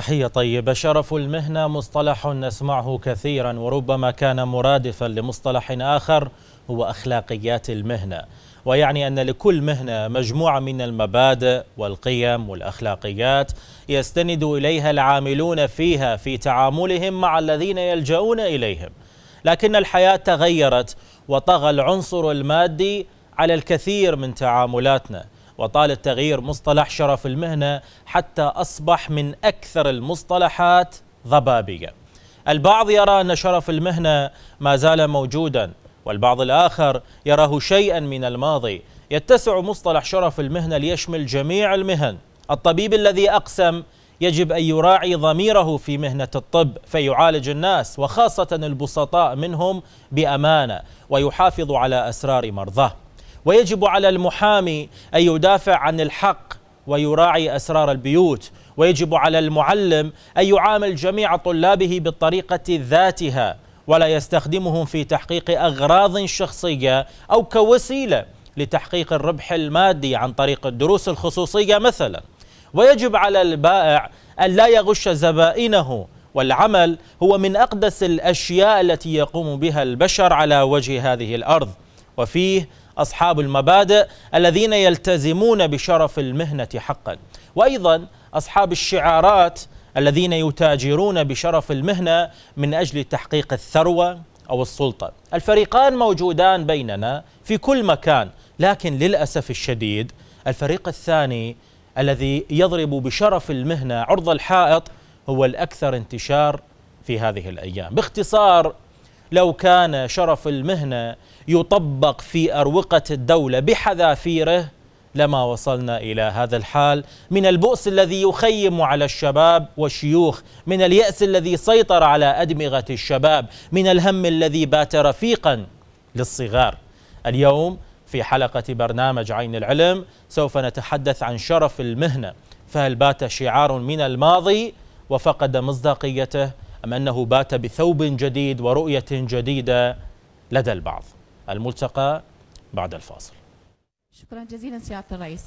تحية طيبة شرف المهنة مصطلح نسمعه كثيرا وربما كان مرادفا لمصطلح آخر هو أخلاقيات المهنة ويعني أن لكل مهنة مجموعة من المبادئ والقيم والأخلاقيات يستند إليها العاملون فيها في تعاملهم مع الذين يلجؤون إليهم لكن الحياة تغيرت وطغى العنصر المادي على الكثير من تعاملاتنا وطال التغيير مصطلح شرف المهنة حتى أصبح من أكثر المصطلحات ضبابية البعض يرى أن شرف المهنة ما زال موجودا والبعض الآخر يراه شيئا من الماضي يتسع مصطلح شرف المهنة ليشمل جميع المهن الطبيب الذي أقسم يجب أن يراعي ضميره في مهنة الطب فيعالج الناس وخاصة البسطاء منهم بأمانة ويحافظ على أسرار مرضاه ويجب على المحامي أن يدافع عن الحق ويراعي أسرار البيوت ويجب على المعلم أن يعامل جميع طلابه بالطريقة ذاتها ولا يستخدمهم في تحقيق أغراض شخصية أو كوسيلة لتحقيق الربح المادي عن طريق الدروس الخصوصية مثلا ويجب على البائع أن لا يغش زبائنه والعمل هو من أقدس الأشياء التي يقوم بها البشر على وجه هذه الأرض وفيه أصحاب المبادئ الذين يلتزمون بشرف المهنة حقا وأيضا أصحاب الشعارات الذين يتاجرون بشرف المهنة من أجل تحقيق الثروة أو السلطة الفريقان موجودان بيننا في كل مكان لكن للأسف الشديد الفريق الثاني الذي يضرب بشرف المهنة عرض الحائط هو الأكثر انتشار في هذه الأيام باختصار لو كان شرف المهنة يطبق في أروقة الدولة بحذافيره لما وصلنا إلى هذا الحال من البؤس الذي يخيم على الشباب والشيوخ من اليأس الذي سيطر على أدمغة الشباب من الهم الذي بات رفيقا للصغار اليوم في حلقة برنامج عين العلم سوف نتحدث عن شرف المهنة فهل بات شعار من الماضي وفقد مصداقيته أم أنه بات بثوب جديد ورؤية جديدة لدى البعض الملتقى بعد الفاصل شكرا جزيلا سيادة الرئيس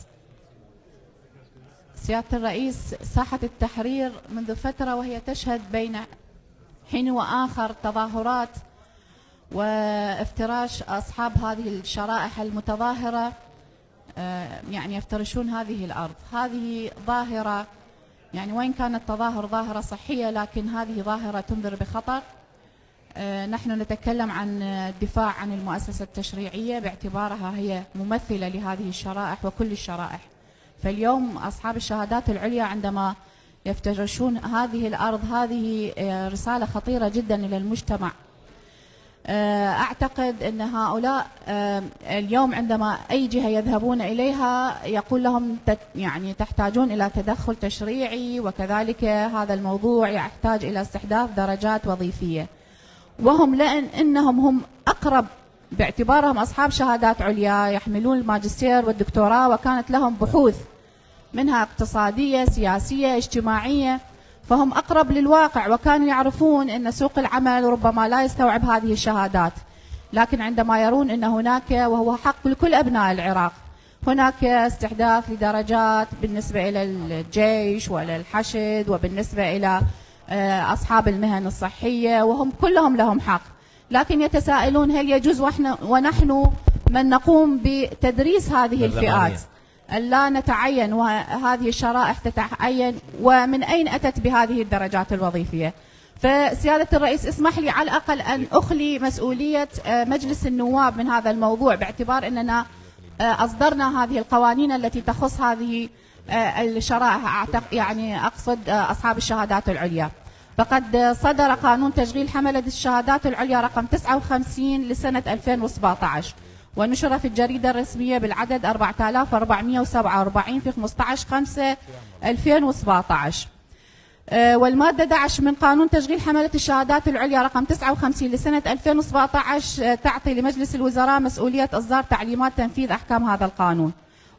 سيادة الرئيس ساحة التحرير منذ فترة وهي تشهد بين حين وآخر تظاهرات وافتراش أصحاب هذه الشرائح المتظاهرة آه، يعني يفترشون هذه الأرض هذه ظاهرة يعني وين كانت تظاهر ظاهرة صحية لكن هذه ظاهرة تنذر بخطر آه، نحن نتكلم عن الدفاع عن المؤسسة التشريعية باعتبارها هي ممثلة لهذه الشرائح وكل الشرائح فاليوم أصحاب الشهادات العليا عندما يفترشون هذه الأرض هذه آه، رسالة خطيرة جدا إلى المجتمع آه، أعتقد أن هؤلاء اليوم عندما أي جهة يذهبون إليها يقول لهم يعني تحتاجون إلى تدخل تشريعي وكذلك هذا الموضوع يحتاج إلى استحداث درجات وظيفية وهم لأن إنهم هم أقرب باعتبارهم أصحاب شهادات عليا يحملون الماجستير والدكتوراه وكانت لهم بحوث منها اقتصادية سياسية اجتماعية فهم أقرب للواقع وكانوا يعرفون أن سوق العمل ربما لا يستوعب هذه الشهادات لكن عندما يرون أن هناك وهو حق لكل أبناء العراق هناك استحداث لدرجات بالنسبة إلى الجيش وإلى الحشد وبالنسبة إلى آه، أصحاب المهن الصحية وهم كلهم لهم حق لكن يتساءلون هل يجوز وإحنا ونحن من نقوم بتدريس هذه الفئات لا نتعين وهذه الشرائح تتعين ومن أين أتت بهذه الدرجات الوظيفية فسيادة الرئيس اسمح لي على الأقل أن أخلي مسؤولية آه، مجلس النواب من هذا الموضوع باعتبار أننا آه، أصدرنا هذه القوانين التي تخص هذه آه، الشرائح أعتق يعني أقصد آه، أصحاب الشهادات العليا فقد صدر قانون تشغيل حملة الشهادات العليا رقم 59 لسنة 2017 ونشر في الجريدة الرسمية بالعدد 4447 في 15 5 2017 والمادة 11 من قانون تشغيل حملة الشهادات العليا رقم 59 لسنة 2017 آه، تعطي لمجلس الوزراء مسؤولية إصدار تعليمات تنفيذ أحكام هذا القانون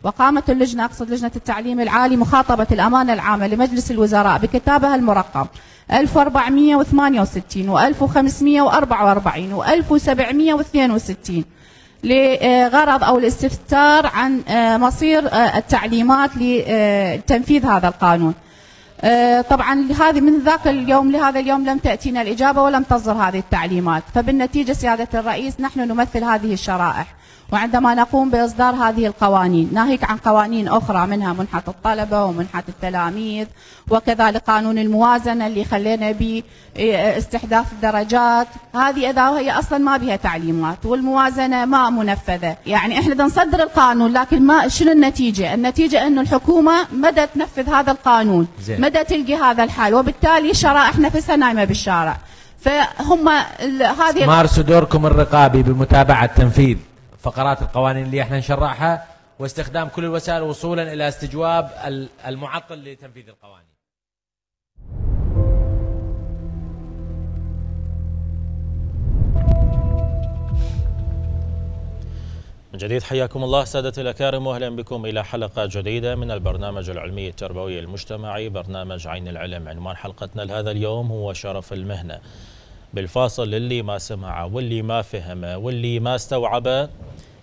وقامت اللجنة أقصد لجنة التعليم العالي مخاطبة الأمانة العامة لمجلس الوزراء بكتابها المرقم 1468 و 1544 و 1762 لغرض أو الاستفتار عن آه، مصير آه، التعليمات لتنفيذ هذا القانون آه، طبعا هذه من ذاك اليوم لهذا اليوم لم تأتينا الإجابة ولم تصدر هذه التعليمات فبالنتيجة سيادة الرئيس نحن نمثل هذه الشرائح وعندما نقوم بإصدار هذه القوانين ناهيك عن قوانين أخرى منها منحة الطلبة ومنحة التلاميذ وكذلك قانون الموازنة اللي خلينا به إيه، استحداث الدرجات هذه إذا هي أصلا ما بها تعليمات والموازنة ما منفذة يعني إحنا نصدر القانون لكن ما شنو النتيجة النتيجة أن الحكومة مدى تنفذ هذا القانون زين. مدى تلقي هذا الحل وبالتالي شرائح نفسها نايمة بالشارع فهم هذه مارسوا دوركم الرقابي بمتابعة تنفيذ فقرات القوانين اللي احنا نشرعها واستخدام كل الوسائل وصولا الى استجواب المعطل لتنفيذ القوانين من جديد حياكم الله سادتي الأكارم وأهلا بكم إلى حلقة جديدة من البرنامج العلمي التربوي المجتمعي برنامج عين العلم عنوان حلقتنا لهذا اليوم هو شرف المهنة بالفاصل اللي ما سمعه واللي ما فهمه واللي ما استوعبه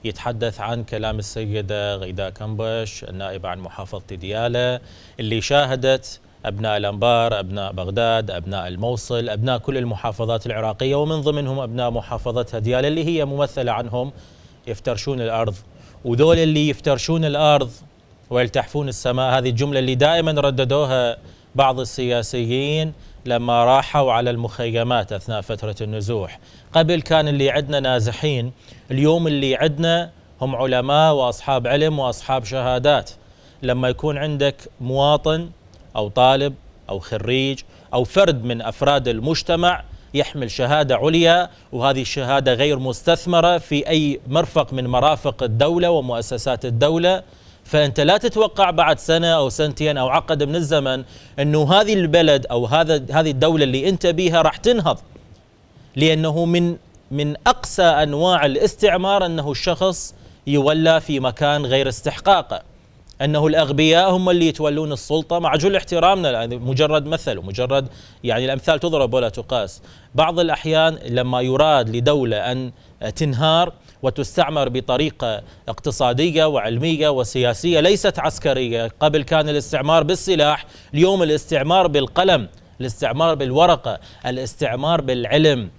يتحدث عن كلام السيدة غيداء كمبش النائبة عن محافظة ديالى اللي شاهدت أبناء الأنبار أبناء بغداد أبناء الموصل أبناء كل المحافظات العراقية ومن ضمنهم أبناء محافظتها ديالى اللي هي ممثلة عنهم يفترشون الأرض ودول اللي يفترشون الأرض ويلتحفون السماء هذه الجملة اللي دائما رددوها بعض السياسيين لما راحوا على المخيمات أثناء فترة النزوح قبل كان اللي عندنا نازحين اليوم اللي عندنا هم علماء وأصحاب علم وأصحاب شهادات لما يكون عندك مواطن أو طالب أو خريج أو فرد من أفراد المجتمع يحمل شهادة عليا وهذه الشهادة غير مستثمرة في أي مرفق من مرافق الدولة ومؤسسات الدولة فانت لا تتوقع بعد سنه او سنتين او عقد من الزمن انه هذه البلد او هذا هذه الدوله اللي انت بيها راح تنهض لانه من من اقسى انواع الاستعمار انه الشخص يولى في مكان غير استحقاقه انه الاغبياء هم اللي يتولون السلطه مع جل احترامنا يعني مجرد مثل ومجرد يعني الامثال تضرب ولا تقاس بعض الاحيان لما يراد لدوله ان تنهار وتستعمر بطريقة اقتصادية وعلمية وسياسية ليست عسكرية قبل كان الاستعمار بالسلاح اليوم الاستعمار بالقلم الاستعمار بالورقة الاستعمار بالعلم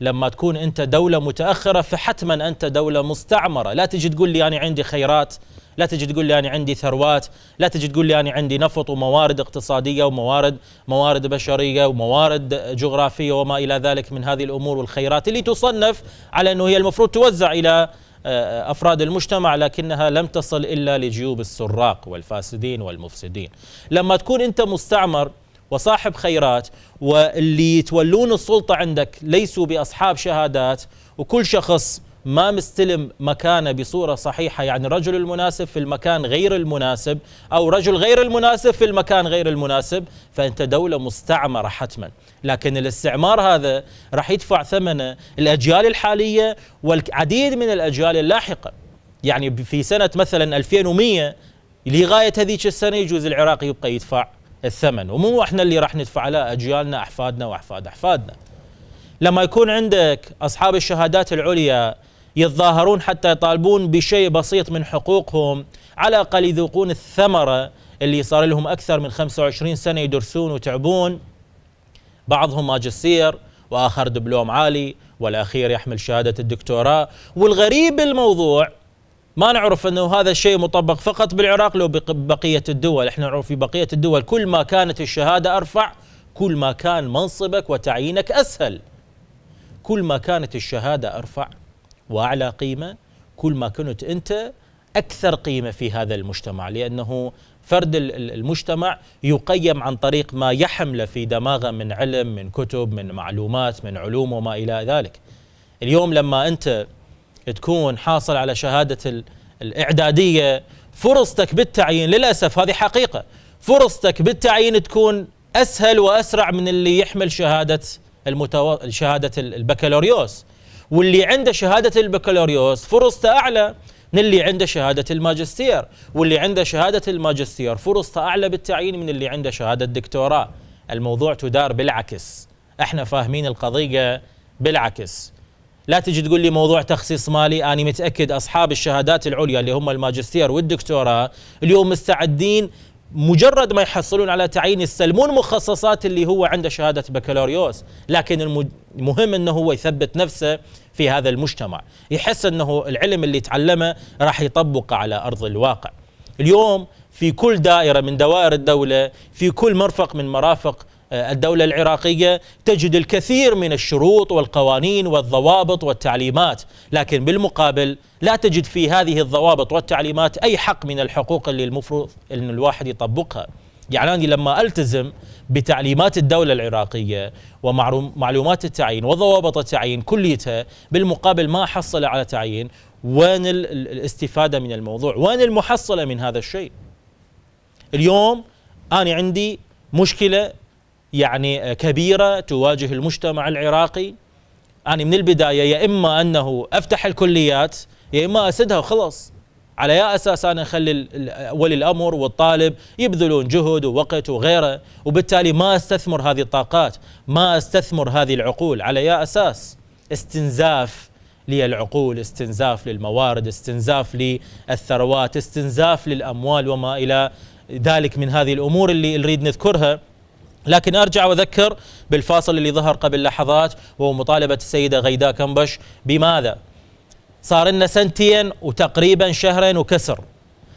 لما تكون أنت دولة متأخرة فحتما أنت دولة مستعمرة لا تجي تقول لي أنا عندي خيرات لا تجي تقول لي انا عندي ثروات لا تجي تقول لي انا عندي نفط وموارد اقتصاديه وموارد موارد بشريه وموارد جغرافيه وما الى ذلك من هذه الامور والخيرات اللي تصنف على انه هي المفروض توزع الى آه، افراد المجتمع لكنها لم تصل الا لجيوب السراق والفاسدين والمفسدين لما تكون انت مستعمر وصاحب خيرات واللي يتولون السلطه عندك ليسوا باصحاب شهادات وكل شخص ما مستلم مكانه بصورة صحيحة يعني الرجل المناسب في المكان غير المناسب أو رجل غير المناسب في المكان غير المناسب فأنت دولة مستعمرة حتما لكن الاستعمار هذا راح يدفع ثمنه الأجيال الحالية والعديد من الأجيال اللاحقة يعني في سنة مثلا 2100 لغاية هذيك السنة يجوز العراق يبقى يدفع الثمن ومو احنا اللي راح ندفع على أجيالنا أحفادنا وأحفاد أحفادنا لما يكون عندك أصحاب الشهادات العليا يتظاهرون حتى يطالبون بشيء بسيط من حقوقهم على الأقل يذوقون الثمرة اللي صار لهم أكثر من 25 سنة يدرسون وتعبون بعضهم ماجستير وآخر دبلوم عالي والأخير يحمل شهادة الدكتوراه والغريب الموضوع ما نعرف أنه هذا الشيء مطبق فقط بالعراق لو بقية الدول احنا نعرف في بقية الدول كل ما كانت الشهادة أرفع كل ما كان منصبك وتعيينك أسهل كل ما كانت الشهادة أرفع واعلى قيمه كل ما كنت انت اكثر قيمه في هذا المجتمع لانه فرد المجتمع يقيم عن طريق ما يحمله في دماغه من علم من كتب من معلومات من علوم وما الى ذلك اليوم لما انت تكون حاصل على شهاده الاعداديه فرصتك بالتعيين للاسف هذه حقيقه فرصتك بالتعيين تكون اسهل واسرع من اللي يحمل شهاده المتو... شهاده البكالوريوس واللي عنده شهاده البكالوريوس فرصته اعلى من اللي عنده شهاده الماجستير واللي عنده شهاده الماجستير فرصته اعلى بالتعيين من اللي عنده شهاده دكتوراه الموضوع تدار بالعكس احنا فاهمين القضيه بالعكس لا تجي تقول لي موضوع تخصيص مالي أنا متأكد أصحاب الشهادات العليا اللي هم الماجستير والدكتوراه اليوم مستعدين مجرد ما يحصلون على تعيين يستلمون مخصصات اللي هو عنده شهاده بكالوريوس، لكن المهم انه هو يثبت نفسه في هذا المجتمع، يحس انه العلم اللي تعلمه راح يطبقه على ارض الواقع. اليوم في كل دائره من دوائر الدوله، في كل مرفق من مرافق آه، الدولة العراقية تجد الكثير من الشروط والقوانين والضوابط والتعليمات لكن بالمقابل لا تجد في هذه الضوابط والتعليمات أي حق من الحقوق اللي المفروض أن الواحد يطبقها يعني أنا لما ألتزم بتعليمات الدولة العراقية ومعلومات التعيين وضوابط التعيين كليتها بالمقابل ما أحصل على تعيين وين الاستفادة من الموضوع وين المحصلة من هذا الشيء اليوم أنا عندي مشكلة يعني آه, كبيرة تواجه المجتمع العراقي أنا من البداية يا إما أنه أفتح الكليات يا إما أسدها وخلص على يا اساس انا اخلي ولي الامر والطالب يبذلون جهد ووقت وغيره وبالتالي ما استثمر هذه الطاقات ما استثمر هذه العقول على يا اساس استنزاف للعقول استنزاف للموارد استنزاف للثروات استنزاف للاموال وما الى ذلك من هذه الامور اللي نريد نذكرها لكن ارجع واذكر بالفاصل اللي ظهر قبل لحظات وهو مطالبه السيده غيداء كنبش بماذا؟ صار لنا سنتين وتقريبا شهرين وكسر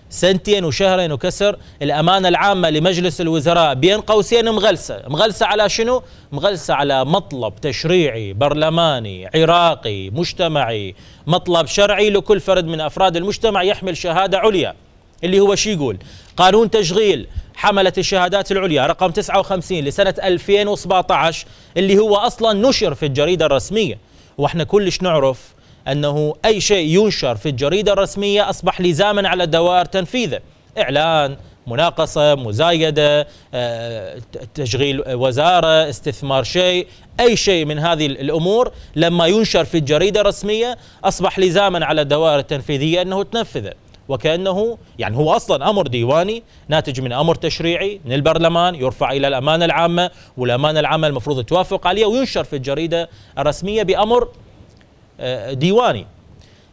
سنتين وشهرين وكسر الامانه العامه لمجلس الوزراء بين قوسين مغلسه، مغلسه على شنو؟ مغلسه على مطلب تشريعي، برلماني، عراقي، مجتمعي، مطلب شرعي لكل فرد من افراد المجتمع يحمل شهاده عليا. اللي هو شي يقول قانون تشغيل حملة الشهادات العليا رقم 59 لسنة 2017 اللي هو أصلا نشر في الجريدة الرسمية وإحنا كلش نعرف أنه أي شيء ينشر في الجريدة الرسمية أصبح لزاما على الدوائر تنفيذه إعلان مناقصة مزايدة آه، تشغيل وزارة استثمار شيء أي شيء من هذه الأمور لما ينشر في الجريدة الرسمية أصبح لزاما على الدوائر التنفيذية أنه تنفذه وكأنه يعني هو أصلا أمر ديواني ناتج من أمر تشريعي من البرلمان يرفع إلى الأمانة العامة والأمانة العامة المفروض توافق عليه وينشر في الجريدة الرسمية بأمر آه، ديواني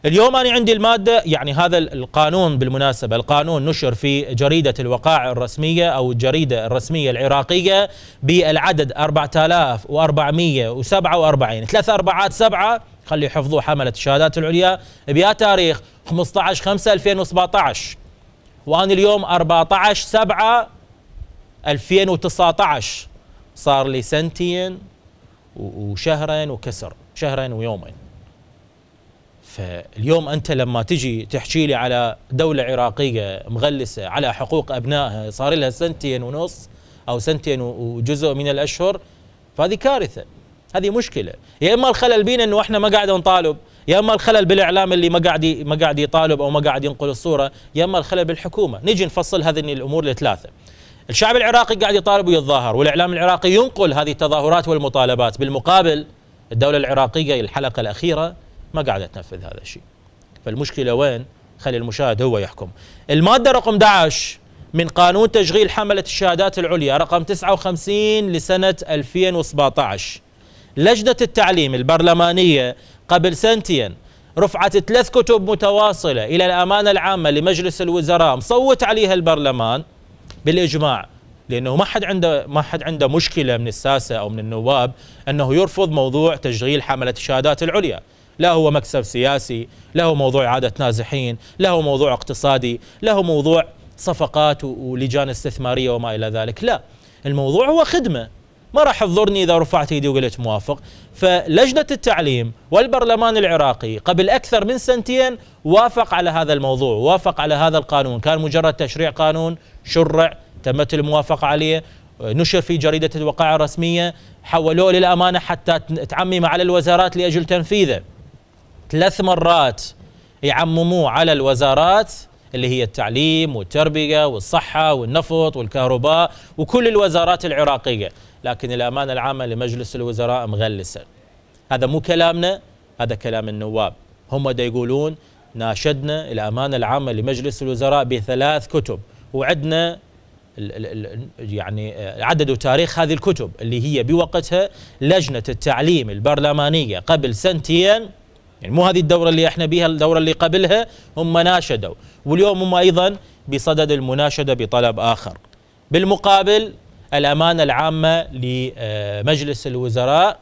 اليوم أنا عندي المادة يعني هذا القانون بالمناسبة القانون نشر في جريدة الوقائع الرسمية أو الجريدة الرسمية العراقية بالعدد 4447 ثلاثة أربعات سبعة خلي يحفظوا حملة الشهادات العليا بيا تاريخ 15 5 2017 وأنا اليوم 14 7 2019 صار لي سنتين وشهرين وكسر شهرين ويومين فاليوم انت لما تجي تحكي لي على دوله عراقيه مغلسه على حقوق ابنائها صار لها سنتين ونص او سنتين وجزء من الاشهر فهذه كارثه هذه مشكله يا اما الخلل بينا انه احنا ما قاعد نطالب يا اما الخلل بالاعلام اللي ما قاعد ما قاعد يطالب او ما قاعد ينقل الصوره يا اما الخلل بالحكومه نجي نفصل هذه الامور الثلاثه الشعب العراقي قاعد يطالب ويتظاهر والاعلام العراقي ينقل هذه التظاهرات والمطالبات بالمقابل الدوله العراقيه الحلقه الاخيره ما قاعده تنفذ هذا الشيء فالمشكله وين خلي المشاهد هو يحكم الماده رقم 11 من قانون تشغيل حمله الشهادات العليا رقم 59 لسنه 2017 لجنة التعليم البرلمانية قبل سنتين رفعت ثلاث كتب متواصلة إلى الأمانة العامة لمجلس الوزراء مصوت عليها البرلمان بالإجماع لأنه ما حد عنده ما حد عنده مشكلة من الساسة أو من النواب أنه يرفض موضوع تشغيل حملة الشهادات العليا لا هو مكسب سياسي لا هو موضوع عادة نازحين لا هو موضوع اقتصادي لا هو موضوع صفقات ولجان استثمارية وما إلى ذلك لا الموضوع هو خدمة ما راح تضرني اذا رفعت ايدي وقلت موافق فلجنه التعليم والبرلمان العراقي قبل اكثر من سنتين وافق على هذا الموضوع وافق على هذا القانون كان مجرد تشريع قانون شرع تمت الموافقه عليه نشر في جريده الوقائع الرسميه حولوه للامانه حتى تعمم على الوزارات لاجل تنفيذه ثلاث مرات يعمموه على الوزارات اللي هي التعليم والتربيه والصحه والنفط والكهرباء وكل الوزارات العراقيه لكن الأمانة العامة لمجلس الوزراء مغلسة هذا مو كلامنا هذا كلام النواب هم دا يقولون ناشدنا الأمانة العامة لمجلس الوزراء بثلاث كتب وعدنا يعني آه، عدد وتاريخ هذه الكتب اللي هي بوقتها لجنة التعليم البرلمانية قبل سنتين يعني مو هذه الدورة اللي احنا بيها الدورة اللي قبلها هم ناشدوا واليوم هم أيضا بصدد المناشدة بطلب آخر بالمقابل الأمانة العامة لمجلس الوزراء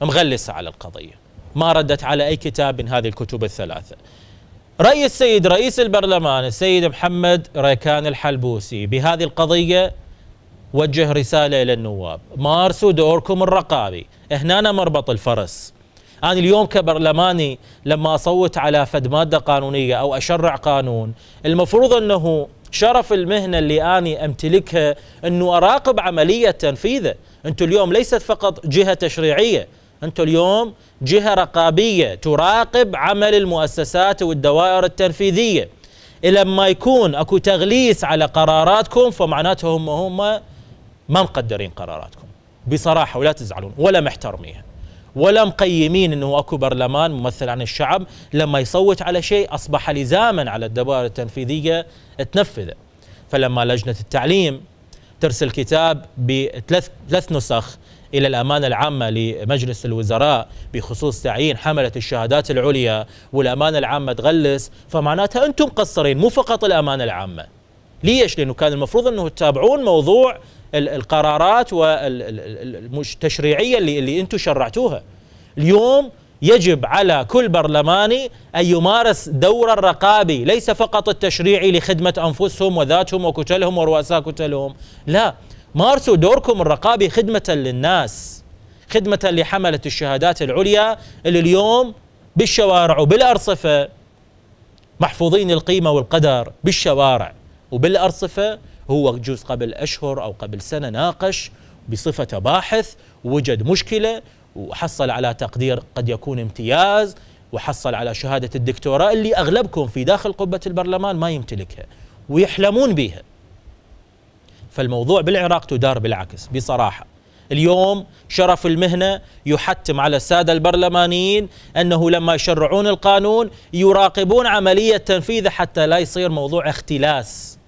مغلسة على القضية ما ردت على أي كتاب من هذه الكتب الثلاثة رأي السيد رئيس البرلمان السيد محمد ريكان الحلبوسي بهذه القضية وجه رسالة إلى النواب مارسوا دوركم الرقابي هنا مربط الفرس أنا اليوم كبرلماني لما أصوت على فد مادة قانونية أو أشرع قانون المفروض أنه شرف المهنة اللي أنا أمتلكها أنه أراقب عملية تنفيذه أنتوا اليوم ليست فقط جهة تشريعية أنتوا اليوم جهة رقابية تراقب عمل المؤسسات والدوائر التنفيذية إلى ما يكون أكو تغليس على قراراتكم فمعناته هم هم ما مقدرين قراراتكم بصراحة ولا تزعلون ولا محترميها ولا مقيمين انه اكو برلمان ممثل عن الشعب لما يصوت على شيء اصبح لزاما على الدوائر التنفيذيه تنفذه فلما لجنه التعليم ترسل كتاب بثلاث ثلاث نسخ الى الامانه العامه لمجلس الوزراء بخصوص تعيين حمله الشهادات العليا والامانه العامه تغلس فمعناتها انتم مقصرين مو فقط الامانه العامه ليش؟ لانه كان المفروض انه تتابعون موضوع القرارات والتشريعيه اللي اللي انتم شرعتوها اليوم يجب على كل برلماني ان يمارس دور الرقابي ليس فقط التشريعي لخدمه انفسهم وذاتهم وكتلهم ورؤساء كتلهم لا مارسوا دوركم الرقابي خدمه للناس خدمه لحمله الشهادات العليا اللي اليوم بالشوارع وبالارصفه محفوظين القيمه والقدر بالشوارع وبالارصفه هو جوز قبل أشهر أو قبل سنة ناقش بصفة باحث وجد مشكلة وحصل على تقدير قد يكون امتياز وحصل على شهادة الدكتوراه اللي أغلبكم في داخل قبة البرلمان ما يمتلكها ويحلمون بها فالموضوع بالعراق تدار بالعكس بصراحة اليوم شرف المهنة يحتم على السادة البرلمانيين أنه لما يشرعون القانون يراقبون عملية تنفيذه حتى لا يصير موضوع اختلاس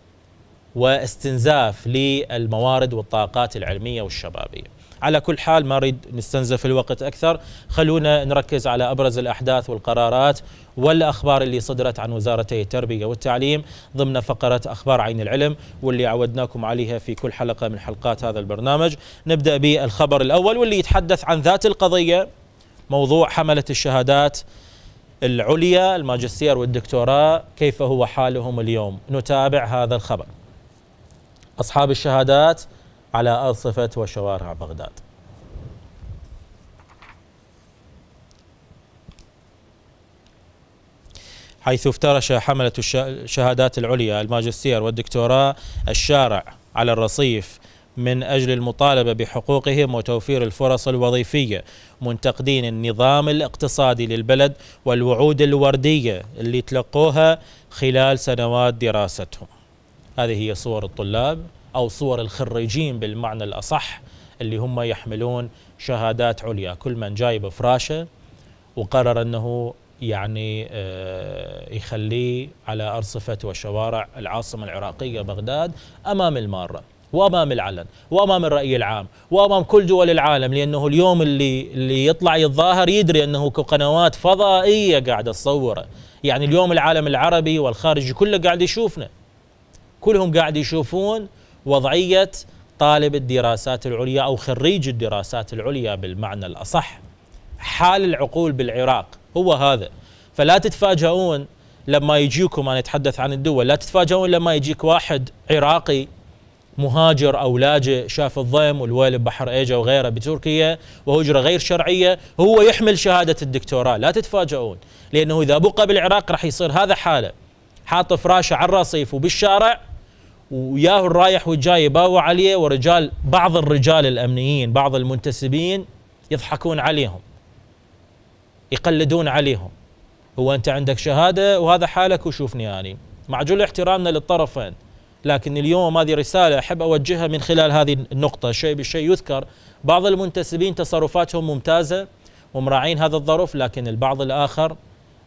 واستنزاف للموارد والطاقات العلميه والشبابيه. على كل حال ما نريد نستنزف الوقت اكثر، خلونا نركز على ابرز الاحداث والقرارات والاخبار اللي صدرت عن وزارتي التربيه والتعليم ضمن فقره اخبار عين العلم واللي عودناكم عليها في كل حلقه من حلقات هذا البرنامج، نبدا بالخبر الاول واللي يتحدث عن ذات القضيه موضوع حمله الشهادات العليا الماجستير والدكتوراه كيف هو حالهم اليوم نتابع هذا الخبر أصحاب الشهادات على أرصفة وشوارع بغداد حيث افترش حملة الشهادات العليا الماجستير والدكتوراه الشارع على الرصيف من أجل المطالبة بحقوقهم وتوفير الفرص الوظيفية منتقدين النظام الاقتصادي للبلد والوعود الوردية اللي تلقوها خلال سنوات دراستهم هذه هي صور الطلاب أو صور الخريجين بالمعنى الأصح اللي هم يحملون شهادات عليا كل من جايب فراشه وقرر أنه يعني آه، يخليه على أرصفة وشوارع العاصمة العراقية بغداد أمام المارة وامام العلن وامام الراي العام وامام كل دول العالم لانه اليوم اللي اللي يطلع يتظاهر يدري انه قنوات فضائيه قاعده تصوره يعني اليوم العالم العربي والخارجي كله قاعد يشوفنا كلهم قاعد يشوفون وضعيه طالب الدراسات العليا او خريج الدراسات العليا بالمعنى الاصح حال العقول بالعراق هو هذا فلا تتفاجؤون لما يجيكم انا اتحدث عن الدول لا تتفاجؤون لما يجيك واحد عراقي مهاجر او لاجئ شاف الضيم والويل ببحر ايجا وغيره بتركيا وهجره غير شرعيه هو يحمل شهاده الدكتوراه لا تتفاجؤون لانه اذا بقى بالعراق راح يصير هذا حاله حاط فراشه على الرصيف وبالشارع وياه الرايح والجاي باو عليه ورجال بعض الرجال الامنيين بعض المنتسبين يضحكون عليهم يقلدون عليهم هو انت عندك شهاده وهذا حالك وشوفني يعني مع جل احترامنا للطرفين لكن اليوم هذه رساله احب اوجهها من خلال هذه النقطه شيء بالشيء يذكر بعض المنتسبين تصرفاتهم ممتازه ومراعين هذا الظرف لكن البعض الاخر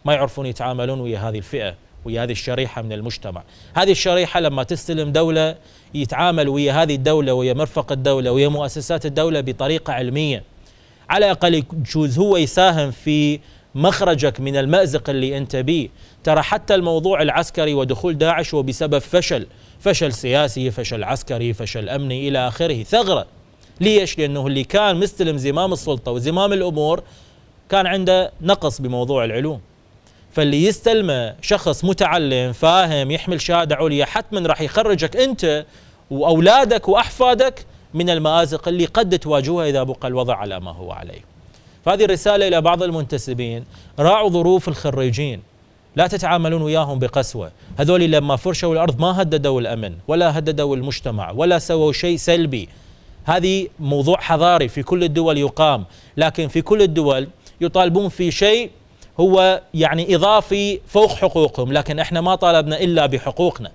ما يعرفون يتعاملون ويا هذه الفئه ويا هذه الشريحة من المجتمع هذه الشريحة لما تستلم دولة يتعامل ويا هذه الدولة ويا مرفق الدولة ويا مؤسسات الدولة بطريقة علمية على الأقل يجوز هو يساهم في مخرجك من المأزق اللي أنت بيه ترى حتى الموضوع العسكري ودخول داعش هو بسبب فشل فشل سياسي فشل عسكري فشل أمني إلى آخره ثغرة ليش؟ لأنه اللي كان مستلم زمام السلطة وزمام الأمور كان عنده نقص بموضوع العلوم فاللي يستلمه شخص متعلم فاهم يحمل شهاده عليا حتما راح يخرجك انت واولادك واحفادك من المازق اللي قد تواجهها اذا بقى الوضع على ما هو عليه. فهذه الرساله الى بعض المنتسبين راعوا ظروف الخريجين لا تتعاملون وياهم بقسوه، هذول لما فرشوا الارض ما هددوا الامن ولا هددوا المجتمع ولا سووا شيء سلبي. هذه موضوع حضاري في كل الدول يقام، لكن في كل الدول يطالبون في شيء هو يعني إضافي فوق حقوقهم لكن إحنا ما طالبنا إلا بحقوقنا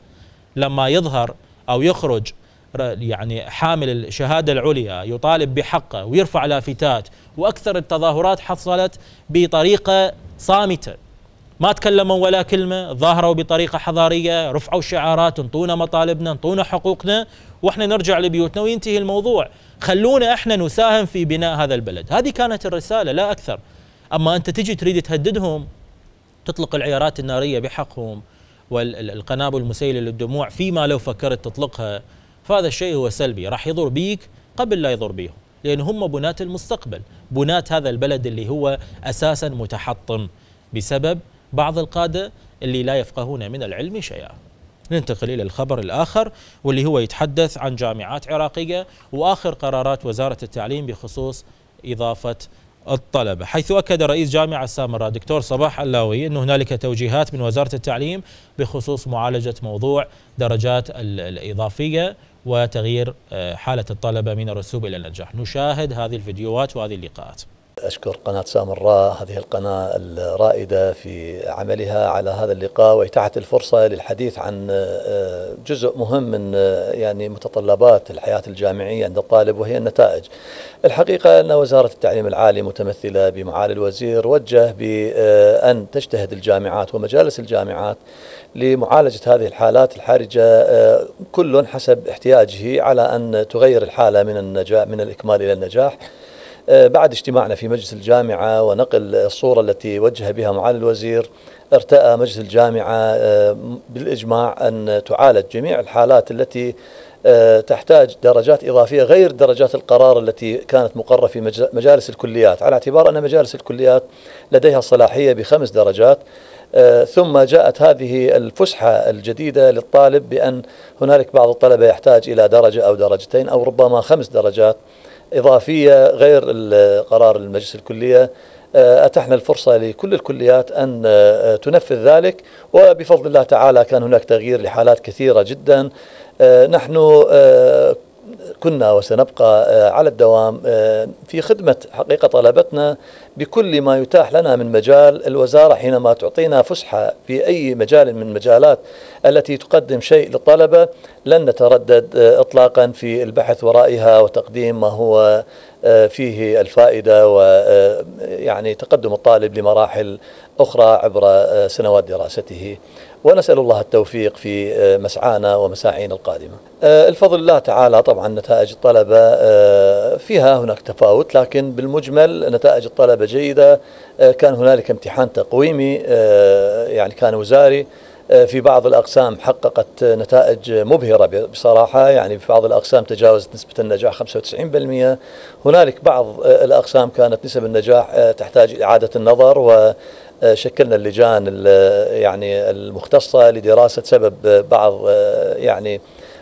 لما يظهر أو يخرج يعني حامل الشهادة العليا يطالب بحقه ويرفع لافتات وأكثر التظاهرات حصلت بطريقة صامتة ما تكلموا ولا كلمة ظاهروا بطريقة حضارية رفعوا شعارات انطونا مطالبنا انطونا حقوقنا واحنا نرجع لبيوتنا وينتهي الموضوع خلونا احنا نساهم في بناء هذا البلد هذه كانت الرسالة لا أكثر اما انت تجي تريد تهددهم تطلق العيارات الناريه بحقهم والقنابل المسيله للدموع فيما لو فكرت تطلقها فهذا الشيء هو سلبي راح يضر بيك قبل لا يضر بيهم لان هم بناة المستقبل بناة هذا البلد اللي هو اساسا متحطم بسبب بعض القاده اللي لا يفقهون من العلم شيئا ننتقل الى الخبر الاخر واللي هو يتحدث عن جامعات عراقيه واخر قرارات وزاره التعليم بخصوص اضافه الطلبة حيث أكد رئيس جامعة السامراء دكتور صباح اللاوي أن هنالك توجيهات من وزارة التعليم بخصوص معالجة موضوع درجات الإضافية وتغيير آه، حالة الطلبة من الرسوب إلى النجاح نشاهد هذه الفيديوهات وهذه اللقاءات أشكر قناة سامراء هذه القناة الرائدة في عملها على هذا اللقاء وإتاحة الفرصة للحديث عن آه، جزء مهم من آه، يعني متطلبات الحياة الجامعية عند الطالب وهي النتائج الحقيقة أن وزارة التعليم العالي متمثلة بمعالي الوزير وجه بأن تجتهد الجامعات ومجالس الجامعات لمعالجة هذه الحالات الحرجة آه، كل حسب احتياجه على أن تغير الحالة من النجاح من الإكمال إلى النجاح آه، بعد اجتماعنا في مجلس الجامعة ونقل الصورة التي وجه بها معالي الوزير ارتأى مجلس الجامعة آه، بالإجماع أن تعالج جميع الحالات التي آه، تحتاج درجات إضافية غير درجات القرار التي كانت مقرة في مجالس الكليات على اعتبار أن مجالس الكليات لديها صلاحية بخمس درجات ثم جاءت هذه الفسحة الجديدة للطالب بأن هنالك بعض الطلبة يحتاج إلى درجة أو درجتين أو ربما خمس درجات إضافية غير قرار المجلس الكلية آه، أتحنا الفرصة لكل الكليات أن آه، تنفذ ذلك وبفضل الله تعالى كان هناك تغيير لحالات كثيرة جدا آه، نحن كنا وسنبقى آه، على الدوام آه، في خدمة حقيقة طلبتنا بكل ما يتاح لنا من مجال الوزارة حينما تعطينا فسحة في أي مجال من المجالات التي تقدم شيء للطلبة لن نتردد آه، إطلاقا في البحث ورائها وتقديم ما هو فيه الفائدة ويعني تقدم الطالب لمراحل أخرى عبر سنوات دراسته ونسأل الله التوفيق في آه، مسعانا ومساعينا القادمة آه، الفضل الله تعالى طبعا نتائج الطلبة آه، فيها هناك تفاوت لكن بالمجمل نتائج الطلبة جيدة كان هنالك امتحان تقويمي يعني كان وزاري في بعض الأقسام حققت نتائج مبهرة بصراحة يعني في بعض الأقسام تجاوزت نسبة النجاح 95% هنالك بعض الأقسام كانت نسب النجاح تحتاج إعادة النظر و آه، شكلنا اللجان آه، يعني المختصة لدراسة سبب آه، بعض يعني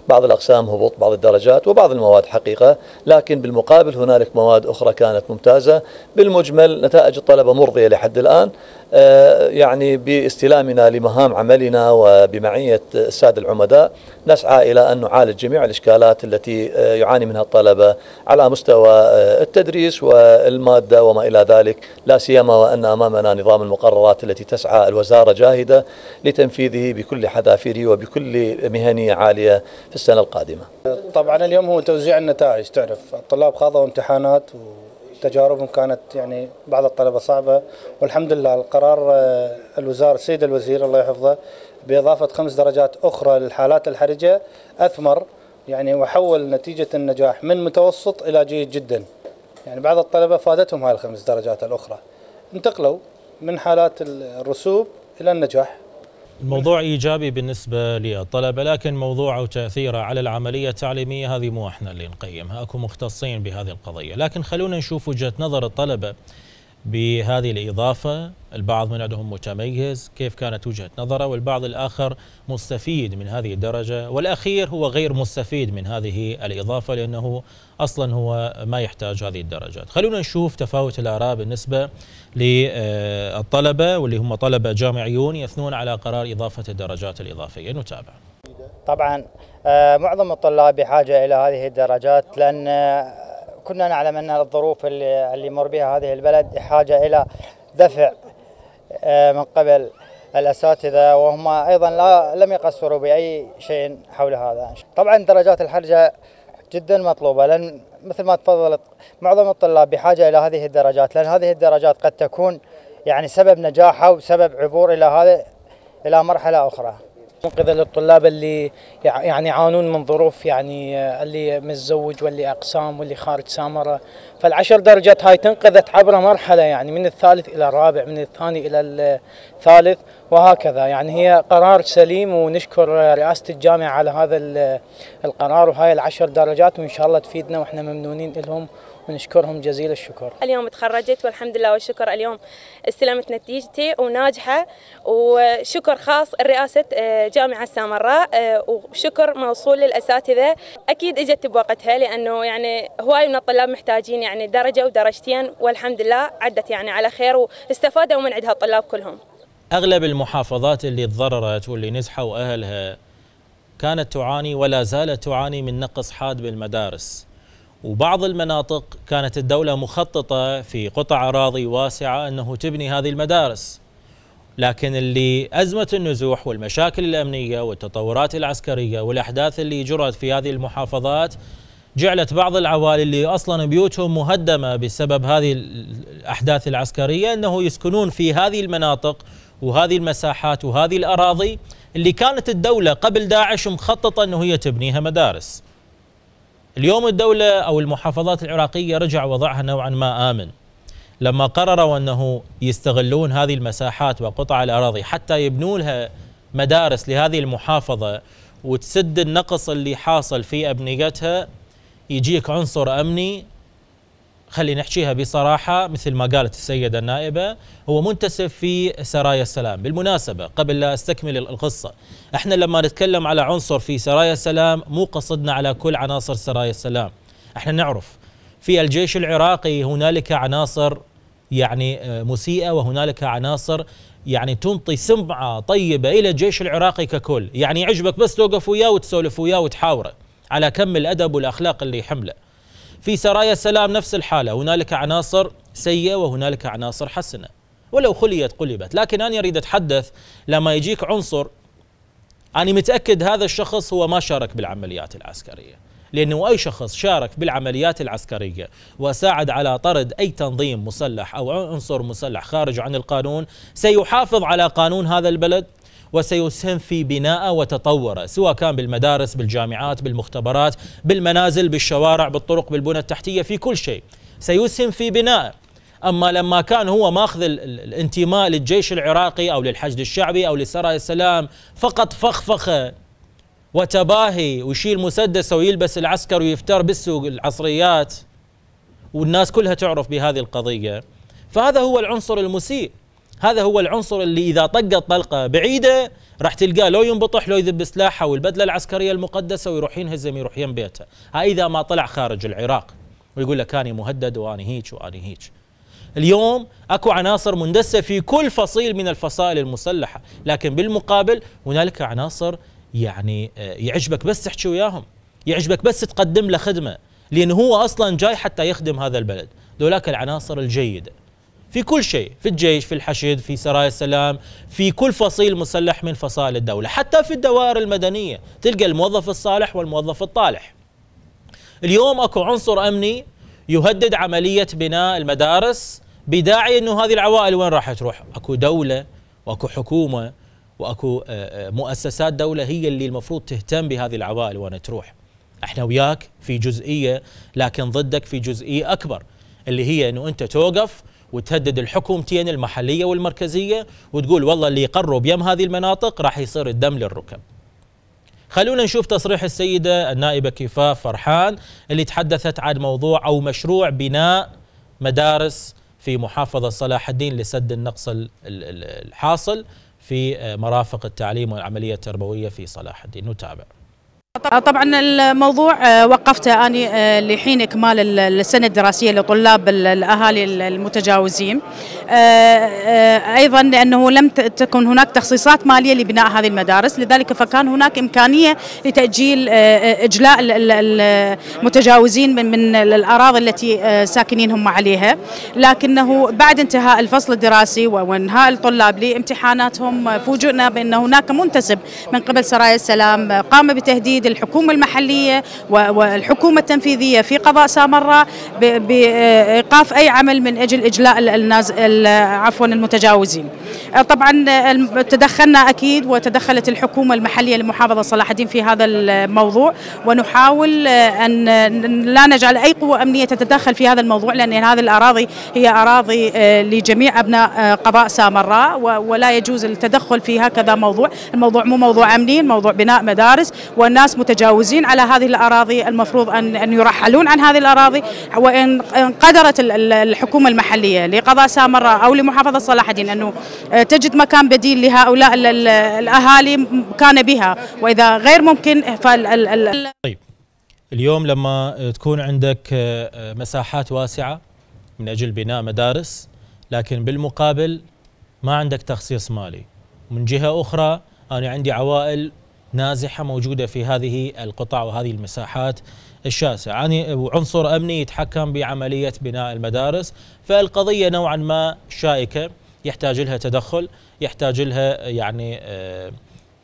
بعض الأقسام هبوط بعض الدرجات وبعض المواد حقيقة لكن بالمقابل هنالك مواد أخرى كانت ممتازة بالمجمل نتائج الطلبة مرضية لحد الآن آه، يعني باستلامنا لمهام عملنا وبمعية السادة العمداء نسعى إلى أن نعالج جميع الإشكالات التي آه، يعاني منها الطلبة على مستوى آه، التدريس والمادة وما إلى ذلك لا سيما وأن أمامنا نظام المقررات التي تسعى الوزارة جاهدة لتنفيذه بكل حذافيره وبكل مهنية عالية في السنة القادمة طبعا اليوم هو توزيع النتائج تعرف الطلاب خاضوا امتحانات و... تجاربهم كانت يعني بعض الطلبه صعبه والحمد لله القرار آه، الوزاره السيد الوزير الله يحفظه باضافه خمس درجات اخرى للحالات الحرجه اثمر يعني وحول نتيجه النجاح من متوسط الى جيد جدا. يعني بعض الطلبه فادتهم هاي الخمس درجات الاخرى انتقلوا من حالات الرسوب الى النجاح الموضوع إيجابي بالنسبة للطلبة لكن موضوعه وتأثيره على العملية التعليمية هذه مو احنا اللي نقيمها أكو مختصين بهذه القضية لكن خلونا نشوف وجهة نظر الطلبة بهذه الإضافة البعض من عندهم متميز كيف كانت وجهة نظره والبعض الآخر مستفيد من هذه الدرجة والأخير هو غير مستفيد من هذه الإضافة لأنه أصلا هو ما يحتاج هذه الدرجات خلونا نشوف تفاوت الآراء بالنسبة للطلبة واللي هم طلبة جامعيون يثنون على قرار إضافة الدرجات الإضافية نتابع طبعا آه، معظم الطلاب بحاجة إلى هذه الدرجات لأن آه، كنا نعلم أن الظروف اللي, اللي مر بها هذه البلد حاجة إلى دفع آه، من قبل الأساتذة وهم أيضا لا لم يقصروا بأي شيء حول هذا طبعا درجات الحرجة جدا مطلوبة لأن مثل ما تفضلت معظم الطلاب بحاجة إلى هذه الدرجات لأن هذه الدرجات قد تكون يعني سبب نجاحه وسبب عبور إلى هذا إلى مرحلة أخرى منقذة للطلاب اللي يعني يعانون من ظروف يعني آه، اللي متزوج واللي أقسام واللي خارج سامرة فالعشر درجات هاي تنقذت عبر مرحلة يعني من الثالث إلى الرابع من الثاني إلى الثالث وهكذا يعني هي قرار سليم ونشكر آه، رئاسة الجامعة على هذا القرار وهاي العشر درجات وإن شاء الله تفيدنا وإحنا ممنونين لهم ونشكرهم جزيل الشكر اليوم تخرجت والحمد لله والشكر اليوم استلمت نتيجتي وناجحة وشكر خاص الرئاسة آه، جامعة السامراء آه، وشكر موصول للأساتذة أكيد إجت بوقتها لأنه يعني هواي من الطلاب محتاجين يعني درجة ودرجتين والحمد لله عدت يعني على خير واستفادوا من عندها الطلاب كلهم أغلب المحافظات اللي تضررت واللي نزحوا أهلها كانت تعاني ولا زالت تعاني من نقص حاد بالمدارس وبعض المناطق كانت الدولة مخططة في قطع أراضي واسعة أنه تبني هذه المدارس لكن اللي أزمة النزوح والمشاكل الأمنية والتطورات العسكرية والأحداث اللي جرت في هذه المحافظات جعلت بعض العوائل اللي أصلا بيوتهم مهدمة بسبب هذه الأحداث العسكرية أنه يسكنون في هذه المناطق وهذه المساحات وهذه الأراضي اللي كانت الدولة قبل داعش مخططة أنه هي تبنيها مدارس اليوم الدولة أو المحافظات العراقية رجع وضعها نوعا ما آمن لما قرروا أنه يستغلون هذه المساحات وقطع الأراضي حتى يبنوا لها مدارس لهذه المحافظة وتسد النقص اللي حاصل في أبنيتها يجيك عنصر أمني خلي نحكيها بصراحة مثل ما قالت السيدة النائبة هو منتسب في سرايا السلام بالمناسبة قبل لا أستكمل القصة احنا لما نتكلم على عنصر في سرايا السلام مو قصدنا على كل عناصر سرايا السلام احنا نعرف في الجيش العراقي هنالك عناصر يعني آه، مسيئة وهنالك عناصر يعني تنطي سمعة طيبة إلى الجيش العراقي ككل يعني يعجبك بس توقف وياه وتسولف وياه وتحاوره على كم الأدب والأخلاق اللي يحمله في سرايا السلام نفس الحالة هنالك عناصر سيئة وهنالك عناصر حسنة ولو خليت قلبت لكن أنا أريد أتحدث لما يجيك عنصر أنا متأكد هذا الشخص هو ما شارك بالعمليات العسكرية لأنه أي شخص شارك بالعمليات العسكرية وساعد على طرد أي تنظيم مسلح أو عنصر مسلح خارج عن القانون سيحافظ على قانون هذا البلد وسيسهم في بناءه وتطوره سواء كان بالمدارس بالجامعات بالمختبرات بالمنازل بالشوارع بالطرق بالبنى التحتية في كل شيء سيسهم في بناء أما لما كان هو ماخذ الانتماء للجيش العراقي أو للحشد الشعبي أو لسرايا السلام فقط فخفخة وتباهي ويشيل مسدس ويلبس العسكر ويفتر بالسوق العصريات والناس كلها تعرف بهذه القضية فهذا هو العنصر المسيء هذا هو العنصر اللي اذا طق طلقه بعيده راح تلقاه لو ينبطح لو يذب سلاحه والبدله العسكريه المقدسه ويروح ينهزم يروح يم بيته، هاي اذا ما طلع خارج العراق ويقول لك اني مهدد واني هيج واني هيج. اليوم اكو عناصر مندسه في كل فصيل من الفصائل المسلحه، لكن بالمقابل هنالك عناصر يعني آه، يعجبك بس تحكي وياهم، يعجبك بس تقدم له خدمه، لانه هو اصلا جاي حتى يخدم هذا البلد، ذولاك العناصر الجيده. في كل شيء في الجيش في الحشد في سرايا السلام في كل فصيل مسلح من فصائل الدولة حتى في الدوائر المدنية تلقى الموظف الصالح والموظف الطالح اليوم أكو عنصر أمني يهدد عملية بناء المدارس بداعي أنه هذه العوائل وين راح تروح أكو دولة وأكو حكومة وأكو آه، آه، مؤسسات دولة هي اللي المفروض تهتم بهذه العوائل وين تروح احنا وياك في جزئيه لكن ضدك في جزئيه اكبر اللي هي انه انت توقف وتهدد الحكومتين المحلية والمركزية وتقول والله اللي يقروا بيم هذه المناطق راح يصير الدم للركب خلونا نشوف تصريح السيدة النائبة كفاف فرحان اللي تحدثت عن موضوع أو مشروع بناء مدارس في محافظة صلاح الدين لسد النقص الحاصل في آه، مرافق التعليم والعملية التربوية في صلاح الدين نتابع آه، طبعا الموضوع آه، وقفته أنا آه، لحين إكمال السنة الدراسية لطلاب الأهالي المتجاوزين أيضا لأنه لم تكن هناك تخصيصات مالية لبناء هذه المدارس لذلك فكان هناك إمكانية لتأجيل إجلاء المتجاوزين من من الأراضي التي ساكنين هم عليها لكنه بعد انتهاء الفصل الدراسي وانهاء الطلاب لامتحاناتهم فوجئنا بأن هناك منتسب من قبل سرايا السلام قام بتهديد وجود الحكومة المحلية والحكومة التنفيذية في قضاء سامرة بإيقاف أي عمل من أجل إجلاء الناز... عفوا المتجاوزين آه، طبعا آه، تدخلنا أكيد وتدخلت الحكومة المحلية لمحافظة صلاح الدين في هذا الموضوع ونحاول آه، أن لا نجعل أي قوة أمنية تتدخل في هذا الموضوع لأن هذه الأراضي هي أراضي لجميع أبناء قضاء سامراء ولا يجوز التدخل في هكذا موضوع الموضوع مو موضوع أمني الموضوع بناء مدارس والناس متجاوزين على هذه الأراضي المفروض أن أن يرحلون عن هذه الأراضي وإن قدرت الحكومة المحلية لقضاء سامراء أو لمحافظة صلاح الدين أنه آه، تجد مكان بديل لهؤلاء الأهالي كان بها وإذا غير ممكن فال طيب اليوم لما تكون عندك آه، آه، مساحات واسعة من أجل بناء مدارس لكن بالمقابل ما عندك تخصيص مالي من جهة أخرى أنا عندي عوائل نازحه موجوده في هذه القطع وهذه المساحات الشاسعه، يعني عنصر امني يتحكم بعمليه بناء المدارس، فالقضيه نوعا ما شائكه يحتاج لها تدخل، يحتاج لها يعني آه،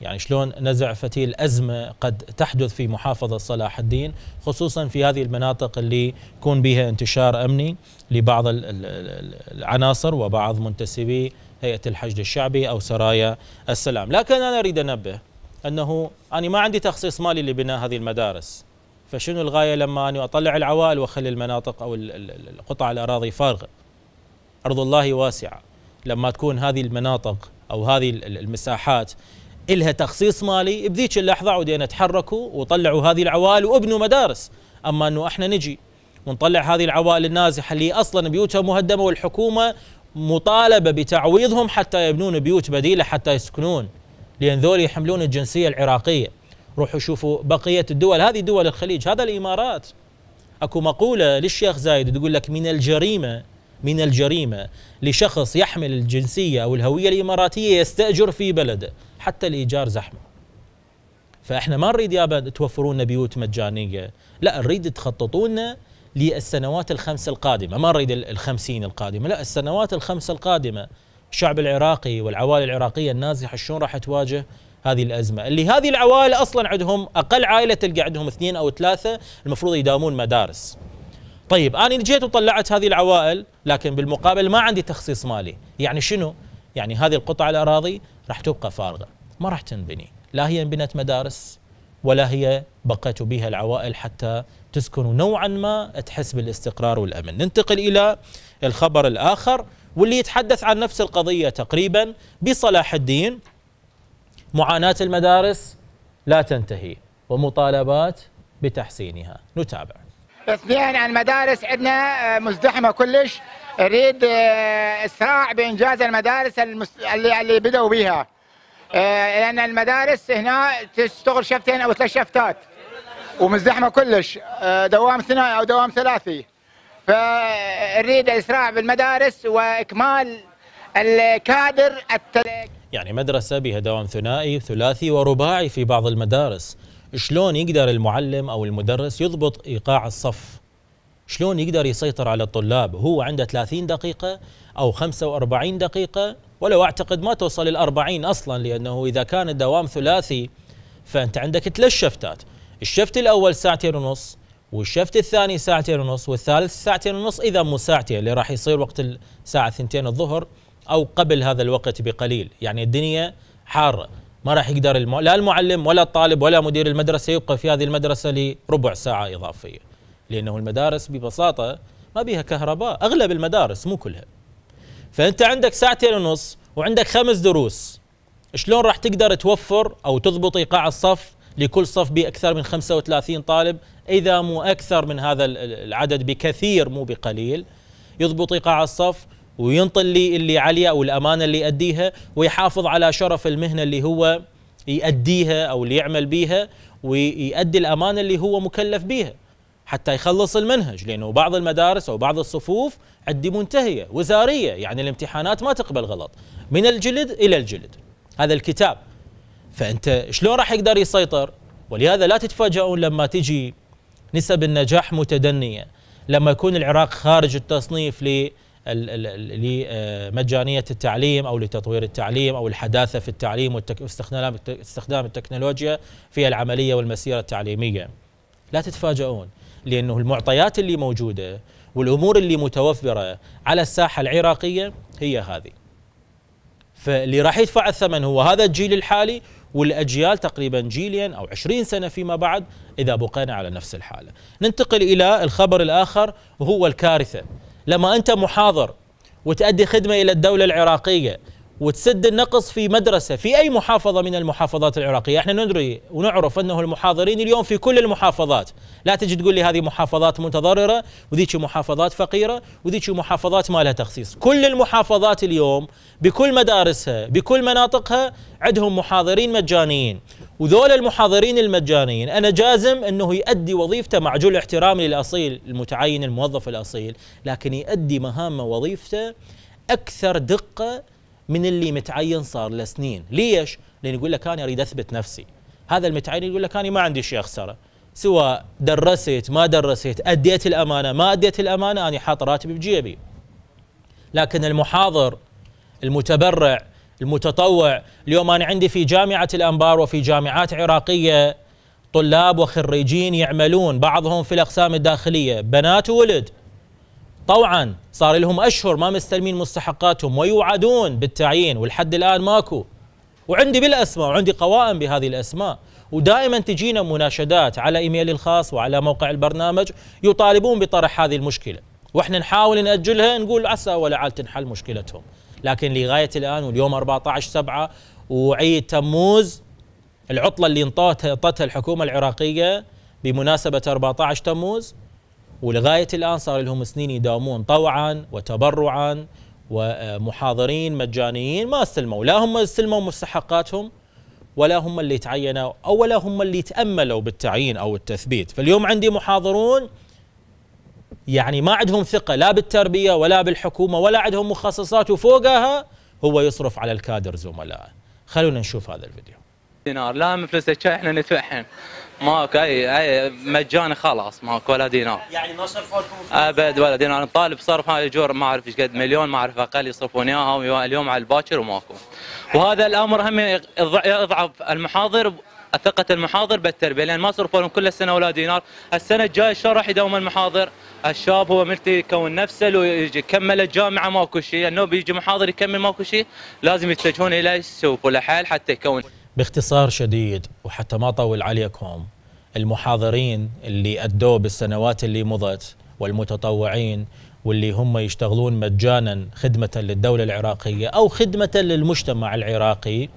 يعني شلون نزع فتيل أزمة قد تحدث في محافظة صلاح الدين خصوصا في هذه المناطق اللي يكون بها انتشار أمني لبعض العناصر وبعض منتسبي هيئة الحشد الشعبي أو سرايا السلام لكن أنا أريد أنبه انه انا ما عندي تخصيص مالي لبناء هذه المدارس فشنو الغايه لما اني اطلع العوائل واخلي المناطق او القطع الاراضي فارغه ارض الله واسعه لما تكون هذه المناطق او هذه المساحات إلها تخصيص مالي بذيك اللحظة عودين اتحركوا وطلعوا هذه العوائل وابنوا مدارس أما أنه إحنا نجي ونطلع هذه العوائل النازحة اللي أصلا بيوتها مهدمة والحكومة مطالبة بتعويضهم حتى يبنون بيوت بديلة حتى يسكنون لأن ذول يحملون الجنسية العراقية روحوا شوفوا بقية الدول هذه دول الخليج هذا الإمارات أكو مقولة للشيخ زايد تقول لك من الجريمة من الجريمة لشخص يحمل الجنسية أو الهوية الإماراتية يستأجر في بلده حتى الإيجار زحمة فإحنا ما نريد يابا توفرون بيوت مجانية لا نريد تخططون للسنوات الخمس القادمة ما نريد الخمسين القادمة لا السنوات الخمس القادمة الشعب العراقي والعوائل العراقيه النازحه شلون راح تواجه هذه الازمه اللي هذه العوائل اصلا عندهم اقل عائله تلقى عندهم اثنين او ثلاثه المفروض يداومون مدارس طيب انا جيت وطلعت هذه العوائل لكن بالمقابل ما عندي تخصيص مالي يعني شنو يعني هذه القطع الاراضي راح تبقى فارغه ما راح تنبني لا هي انبنت مدارس ولا هي بقيت بها العوائل حتى تسكن نوعا ما تحس بالاستقرار والامن ننتقل الى الخبر الاخر واللي يتحدث عن نفس القضية تقريبا بصلاح الدين معاناة المدارس لا تنتهي ومطالبات بتحسينها نتابع اثنين المدارس عندنا آه، مزدحمة كلش اريد آه، اسراع بانجاز المدارس اللي اللي بدأوا بها آه، لان المدارس هنا تشتغل شفتين او ثلاث شفتات ومزدحمه كلش دوام ثنائي او دوام ثلاثي فنريد الإسراع بالمدارس وإكمال الكادر التلك. يعني مدرسة بها دوام ثنائي ثلاثي ورباعي في بعض المدارس شلون يقدر المعلم أو المدرس يضبط إيقاع الصف شلون يقدر يسيطر على الطلاب هو عنده 30 دقيقة أو 45 دقيقة ولو أعتقد ما توصل ال 40 أصلا لأنه إذا كان الدوام ثلاثي فأنت عندك ثلاث شفتات الشفت الأول ساعتين ونص والشفت الثاني ساعتين ونص والثالث ساعتين ونص اذا مو ساعتين اللي راح يصير وقت الساعه ثنتين الظهر او قبل هذا الوقت بقليل يعني الدنيا حاره ما راح يقدر الم... لا المعلم ولا الطالب ولا مدير المدرسه يبقى في هذه المدرسه لربع ساعه اضافيه لانه المدارس ببساطه ما بيها كهرباء اغلب المدارس مو كلها فانت عندك ساعتين ونص وعندك خمس دروس شلون راح تقدر توفر او تضبط ايقاع الصف لكل صف بأكثر من 35 طالب إذا مو أكثر من هذا العدد بكثير مو بقليل يضبط إيقاع الصف وينطي اللي اللي عليه أو الأمانة اللي يأديها ويحافظ على شرف المهنة اللي هو يأديها أو اللي يعمل بيها ويؤدي الأمانة اللي هو مكلف بيها حتى يخلص المنهج لأنه بعض المدارس أو بعض الصفوف عندي منتهية وزارية يعني الامتحانات ما تقبل غلط من الجلد إلى الجلد هذا الكتاب فانت شلون راح يقدر يسيطر؟ ولهذا لا تتفاجئون لما تجي نسب النجاح متدنيه لما يكون العراق خارج التصنيف ل لمجانيه التعليم او لتطوير التعليم او الحداثه في التعليم واستخدام استخدام التكنولوجيا في العمليه والمسيره التعليميه. لا تتفاجئون لانه المعطيات اللي موجوده والامور اللي متوفره على الساحه العراقيه هي هذه. فاللي راح يدفع الثمن هو هذا الجيل الحالي والاجيال تقريبا جيلين او 20 سنه فيما بعد اذا بقينا على نفس الحاله. ننتقل الى الخبر الاخر وهو الكارثه. لما انت محاضر وتؤدي خدمه الى الدوله العراقيه وتسد النقص في مدرسة في أي محافظة من المحافظات العراقية احنا ندري ونعرف أنه المحاضرين اليوم في كل المحافظات لا تجي تقول لي هذه محافظات متضررة وذيك محافظات فقيرة وذيك محافظات ما لها تخصيص كل المحافظات اليوم بكل مدارسها بكل مناطقها عندهم محاضرين مجانيين وذول المحاضرين المجانيين أنا جازم أنه يؤدي وظيفته مع جل احترامي للأصيل المتعين الموظف الأصيل لكن يؤدي مهامه وظيفته أكثر دقة من اللي متعين صار له سنين ليش؟ لأن يقول لك أنا أريد أثبت نفسي هذا المتعين يقول لك أنا ما عندي شيء أخسره سواء درست ما درست أديت الأمانة ما أديت الأمانة أنا حاط راتبي بجيبي لكن المحاضر المتبرع المتطوع اليوم أنا عندي في جامعة الأنبار وفي جامعات عراقية طلاب وخريجين يعملون بعضهم في الأقسام الداخلية بنات وولد طوعا صار لهم أشهر ما مستلمين مستحقاتهم ويوعدون بالتعيين والحد الآن ماكو وعندي بالأسماء وعندي قوائم بهذه الأسماء ودائما تجينا مناشدات على إيميل الخاص وعلى موقع البرنامج يطالبون بطرح هذه المشكلة وإحنا نحاول نأجلها نقول عسى ولعل تنحل مشكلتهم لكن لغاية الآن واليوم 14 سبعة وعيد تموز العطلة اللي انطتها الحكومة العراقية بمناسبة 14 تموز ولغايه الان صار لهم سنين يداومون طوعا وتبرعا ومحاضرين مجانيين ما استلموا لا هم استلموا مستحقاتهم ولا هم اللي تعينوا او ولا هم اللي تاملوا بالتعيين او التثبيت فاليوم عندي محاضرون يعني ما عندهم ثقه لا بالتربيه ولا بالحكومه ولا عندهم مخصصات وفوقها هو يصرف على الكادر زملائه خلونا نشوف هذا الفيديو دينار لا من فلوس الشاي احنا ندفعهم ماكو اي اي مجاني خلاص ماكو ولا دينار يعني ما صرفوا لكم ابد ولا دينار نطالب صرف هاي الاجور ما اعرف ايش قد مليون ما اعرف اقل يصرفون اياها اليوم على الباكر وماكو وهذا الامر هم يضعف المحاضر ثقة المحاضر بالتربية لأن ما صرفوا لهم كل السنة ولا دينار السنة الجاية شلون راح يداوم المحاضر الشاب هو مثل يكون نفسه لو يكمل الجامعة ماكو شيء أنه بيجي محاضر يكمل ماكو شيء لازم يتجهون إلى السوق ولا حال حتى يكون باختصار شديد وحتى ما طول عليكم المحاضرين اللي أدوا بالسنوات اللي مضت والمتطوعين واللي هم يشتغلون مجانا خدمة للدولة العراقية أو خدمة للمجتمع العراقي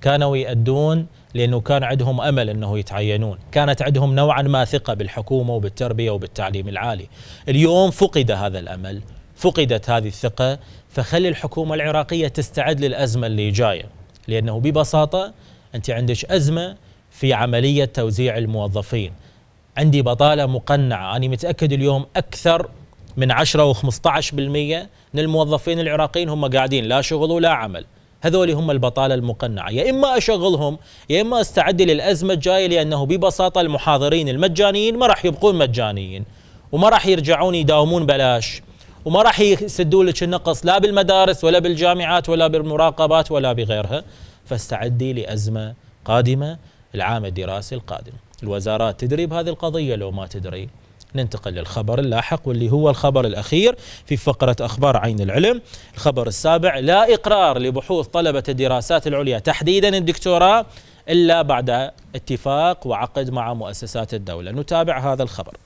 كانوا يأدون لأنه كان عندهم أمل أنه يتعينون كانت عندهم نوعا ما ثقة بالحكومة وبالتربية وبالتعليم العالي اليوم فقد هذا الأمل فقدت هذه الثقة فخلي الحكومة العراقية تستعد للأزمة اللي جاية لأنه ببساطة أنت عندك أزمة في عملية توزيع الموظفين عندي بطالة مقنعة أنا متأكد اليوم أكثر من 10 و15% من الموظفين العراقيين هم قاعدين لا شغل ولا عمل هذول هم البطالة المقنعة يا إما أشغلهم يا إما أستعد للأزمة الجاية لأنه ببساطة المحاضرين المجانيين ما راح يبقون مجانيين وما راح يرجعون يداومون بلاش وما راح يسدوا لك النقص لا بالمدارس ولا بالجامعات ولا بالمراقبات ولا بغيرها فاستعدي لازمه قادمه العام الدراسي القادم الوزارات تدري بهذه القضيه لو ما تدري ننتقل للخبر اللاحق واللي هو الخبر الأخير في فقرة أخبار عين العلم الخبر السابع لا إقرار لبحوث طلبة الدراسات العليا تحديدا الدكتوراه إلا بعد اتفاق وعقد مع مؤسسات الدولة نتابع هذا الخبر